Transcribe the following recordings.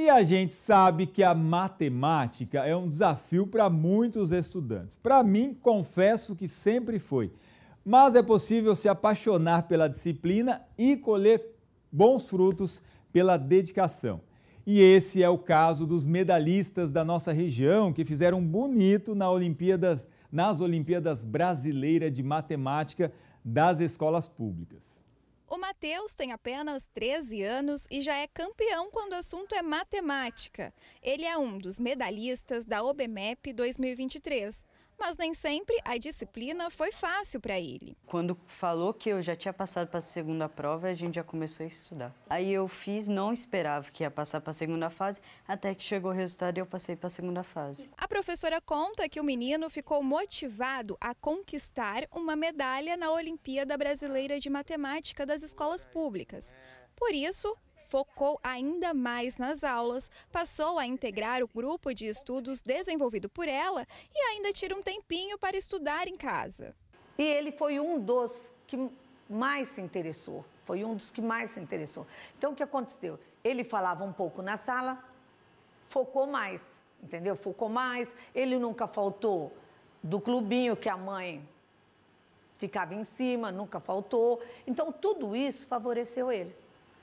E a gente sabe que a matemática é um desafio para muitos estudantes. Para mim, confesso que sempre foi. Mas é possível se apaixonar pela disciplina e colher bons frutos pela dedicação. E esse é o caso dos medalhistas da nossa região que fizeram bonito na Olimpíadas, nas Olimpíadas Brasileiras de Matemática das escolas públicas. O Matheus tem apenas 13 anos e já é campeão quando o assunto é matemática. Ele é um dos medalhistas da OBMEP 2023 mas nem sempre a disciplina foi fácil para ele. Quando falou que eu já tinha passado para a segunda prova, a gente já começou a estudar. Aí eu fiz, não esperava que ia passar para a segunda fase, até que chegou o resultado e eu passei para a segunda fase. A professora conta que o menino ficou motivado a conquistar uma medalha na Olimpíada Brasileira de Matemática das Escolas Públicas. Por isso, focou ainda mais nas aulas, passou a integrar o grupo de estudos desenvolvido por ela e ainda tira um tempinho para estudar em casa. E ele foi um dos que mais se interessou, foi um dos que mais se interessou. Então, o que aconteceu? Ele falava um pouco na sala, focou mais, entendeu? Focou mais, ele nunca faltou do clubinho que a mãe ficava em cima, nunca faltou. Então, tudo isso favoreceu ele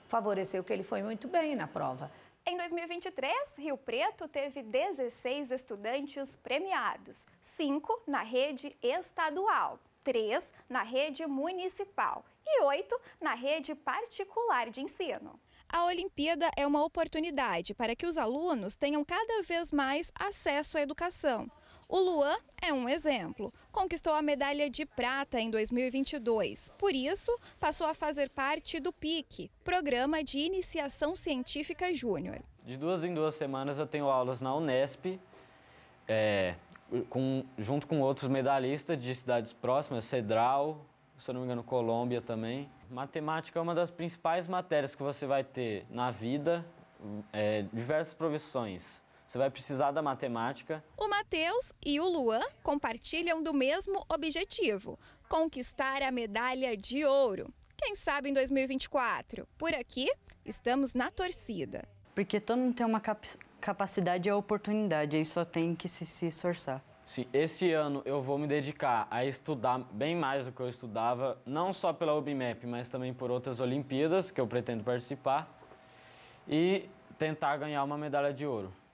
favoreceu que ele foi muito bem na prova. Em 2023, Rio Preto teve 16 estudantes premiados, 5 na rede estadual, 3 na rede municipal e 8 na rede particular de ensino. A Olimpíada é uma oportunidade para que os alunos tenham cada vez mais acesso à educação. O Luan é um exemplo. Conquistou a medalha de prata em 2022. Por isso, passou a fazer parte do PIC, Programa de Iniciação Científica Júnior. De duas em duas semanas eu tenho aulas na Unesp, é, com, junto com outros medalhistas de cidades próximas, Cedral, se eu não me engano, Colômbia também. Matemática é uma das principais matérias que você vai ter na vida, é, diversas profissões. Você vai precisar da matemática. O Matheus e o Luan compartilham do mesmo objetivo: conquistar a medalha de ouro. Quem sabe em 2024? Por aqui, estamos na torcida. Porque todo mundo tem uma cap capacidade e oportunidade, aí só tem que se, se esforçar. Sim, esse ano eu vou me dedicar a estudar bem mais do que eu estudava, não só pela UBMEP, mas também por outras Olimpíadas que eu pretendo participar e tentar ganhar uma medalha de ouro.